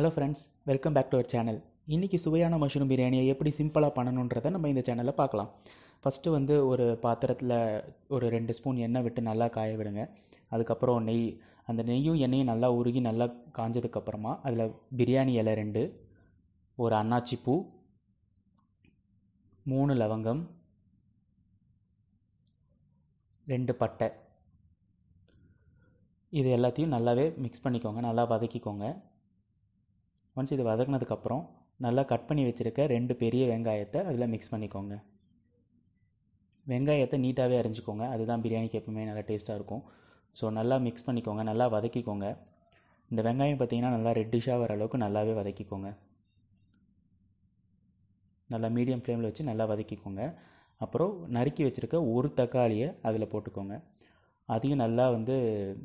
hello friends welcome back to our channel இன்றைக்கி சுவையான mushroom பிரியாணியை எப்படி சிம்பிளாக பண்ணணுன்றதை நம்ம இந்த சேனலில் பார்க்கலாம் ஃபஸ்ட்டு வந்து ஒரு பாத்திரத்தில் ஒரு ரெண்டு ஸ்பூன் எண்ணெய் விட்டு நல்லா காய விடுங்க அதுக்கப்புறம் நெய் அந்த நெய்யும் எண்ணெயும் நல்லா உருகி நல்லா காஞ்சதுக்கப்புறமா அதில் பிரியாணி இலை ரெண்டு ஒரு அன்னாச்சி பூ மூணு லவங்கம் ரெண்டு பட்டை இது எல்லாத்தையும் நல்லாவே மிக்ஸ் பண்ணிக்கோங்க நல்லா வதக்கிக்கோங்க ஒன்ஸ் இது வதக்குனதுக்கப்புறம் நல்லா கட் பண்ணி வச்சுருக்க ரெண்டு பெரிய வெங்காயத்தை அதில் மிக்ஸ் பண்ணிக்கோங்க வெங்காயத்தை நீட்டாகவே அரிஞ்சிக்கோங்க அதுதான் பிரியாணிக்கு எப்பவுமே நல்லா டேஸ்ட்டாக இருக்கும் ஸோ நல்லா மிக்ஸ் பண்ணிக்கோங்க நல்லா வதக்கிக்கோங்க இந்த வெங்காயம் பார்த்திங்கன்னா நல்லா ரெட்டிஷாக வர அளவுக்கு நல்லாவே வதக்கிக்கோங்க நல்லா மீடியம் ஃப்ளேமில் வச்சு நல்லா வதக்கிக்கோங்க அப்புறம் நறுக்கி வச்சுருக்க ஒரு தக்காளியை அதில் போட்டுக்கோங்க அதையும் நல்லா வந்து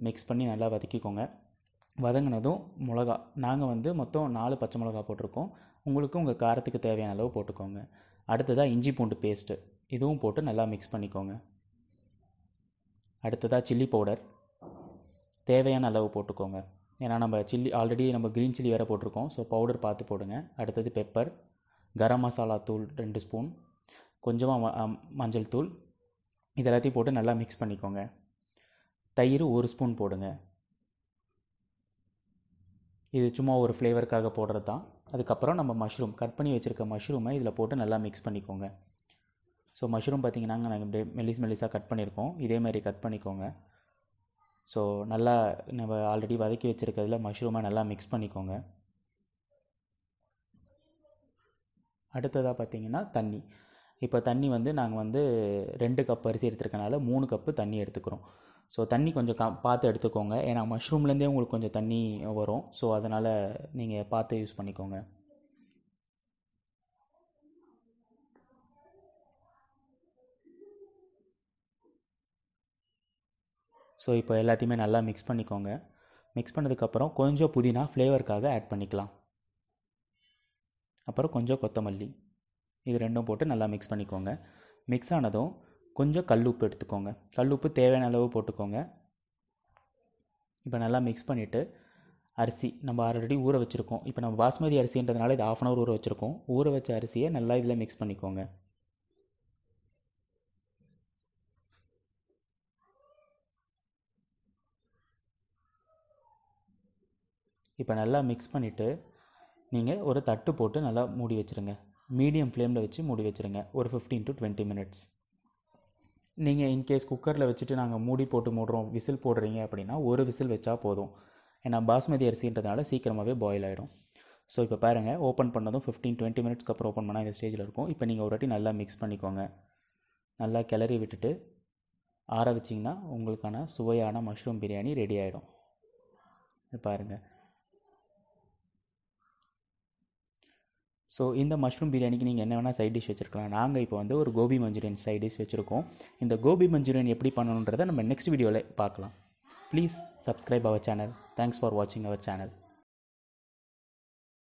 மிக்ஸ் பண்ணி நல்லா வதக்கிக்கோங்க வதங்கினதும் மிளகா நாங்கள் வந்து மொத்தம் நாலு பச்சை மிளகா போட்டிருக்கோம் உங்களுக்கு உங்கள் காரத்துக்கு தேவையான அளவு போட்டுக்கோங்க அடுத்ததாக இஞ்சி பூண்டு பேஸ்ட்டு இதுவும் போட்டு நல்லா மிக்ஸ் பண்ணிக்கோங்க அடுத்ததாக சில்லி பவுடர் தேவையான அளவு போட்டுக்கோங்க ஏன்னா நம்ம சில்லி ஆல்ரெடி நம்ம க்ரீன் சில்லி வேறு போட்டிருக்கோம் ஸோ பவுடர் பார்த்து போடுங்க அடுத்தது பெப்பர் கரம் மசாலா தூள் ரெண்டு ஸ்பூன் கொஞ்சமாக மஞ்சள் தூள் இது எல்லாத்தையும் போட்டு நல்லா மிக்ஸ் பண்ணிக்கோங்க தயிர் ஒரு ஸ்பூன் போடுங்க இது சும்மா ஒரு ஃப்ளேவருக்காக போடுறது தான் அதுக்கப்புறம் நம்ம மஷ்ரூம் கட் பண்ணி வச்சுருக்க மஷ்ரூமை இதில் போட்டு நல்லா மிக்ஸ் பண்ணிக்கோங்க ஸோ மஷ்ரூம் பார்த்திங்கன்னா நாங்கள் இப்படியே மெலிஸ் மெலிஸாக கட் பண்ணியிருக்கோம் இதேமாரி கட் பண்ணிக்கோங்க ஸோ நல்லா நம்ம ஆல்ரெடி வதக்கி வச்சுருக்கிறதுல மஷ்ரூமை நல்லா மிக்ஸ் பண்ணிக்கோங்க அடுத்ததாக பார்த்திங்கன்னா தண்ணி இப்போ தண்ணி வந்து நாங்கள் வந்து ரெண்டு கப் அரிசி எடுத்துருக்கனால மூணு கப்பு தண்ணி எடுத்துக்கிறோம் ஸோ தண்ணி கொஞ்சம் க பார்த்து எடுத்துக்கோங்க ஏன்னா மஷ்ரூம்லேருந்தே உங்களுக்கு கொஞ்சம் தண்ணி வரும் ஸோ அதனால் நீங்கள் பார்த்து யூஸ் பண்ணிக்கோங்க ஸோ இப்போ எல்லாத்தையுமே நல்லா மிக்ஸ் பண்ணிக்கோங்க மிக்ஸ் பண்ணதுக்கப்புறம் கொஞ்சம் புதினா ஃப்ளேவருக்காக ஆட் பண்ணிக்கலாம் அப்புறம் கொஞ்சம் கொத்தமல்லி இது ரெண்டும் போட்டு நல்லா மிக்ஸ் பண்ணிக்கோங்க மிக்ஸ் ஆனதும் கொஞ்சம் கல் உப்பு எடுத்துக்கோங்க கல் உப்பு தேவையான அளவு போட்டுக்கோங்க இப்போ நல்லா மிக்ஸ் பண்ணிவிட்டு அரிசி நம்ம ஆல்ரெடி ஊற வச்சுருக்கோம் இப்போ நம்ம பாஸ்மதி அரிசின்றதுனால இது ஆஃப் அன் ஹவர் ஊற வச்சுருக்கோம் ஊற வச்ச அரிசியை நல்லா இதில் மிக்ஸ் பண்ணிக்கோங்க இப்போ நல்லா மிக்ஸ் பண்ணிவிட்டு நீங்கள் ஒரு தட்டு போட்டு நல்லா மூடி வச்சுருங்க மீடியம் ஃப்ளேமில் வச்சு மூடி வச்சுருங்க ஒரு ஃபிஃப்டீன் டு டுவெண்ட்டி மினிட்ஸ் நீங்கள் இன்கேஸ் குக்கரில் வச்சுட்டு நாங்கள் மூடி போட்டு மூடுறோம் விசில் போடுறீங்க அப்படின்னா ஒரு விசில் வச்சா போதும் ஏன்னா பாஸ்மதி அரிசின்றதுனால சீக்கிரமாகவே பாயில் ஆகிடும் ஸோ இப்போ பாருங்கள் ஓப்பன் பண்ணதும் ஃபிஃப்டீன் டுவெண்ட்டி மினிட்ஸ்க்கு அப்புறம் ஓப்பன் பண்ணால் இந்த ஸ்டேஜில் இருக்கும் இப்போ நீங்கள் ஒரு வாட்டி நல்லா மிக்ஸ் பண்ணிக்கோங்க நல்லா கிளறி விட்டுட்டு ஆற வச்சிங்கன்னா உங்களுக்கான சுவையான மஷ்ரூம் பிரியாணி ரெடி ஆகிடும் பாருங்கள் ஸோ இந்த மஷ்ரூம் பிரியாணிக்கு நீங்கள் என்ன வேணால் சைட் டிஷ் வச்சுருக்கலாம் நாங்கள் இப்போ வந்து ஒரு கோபி மஞ்சூரியன் சைட் டிஷ் வச்சுருக்கோம் இந்த கோபி மஞ்சூரியன் எப்படி பண்ணணுன்றதை நம்ம நெக்ஸ்ட் வீடியோவில் பார்க்கலாம் please subscribe our channel thanks for வாட்சிங் அவர் சேனல்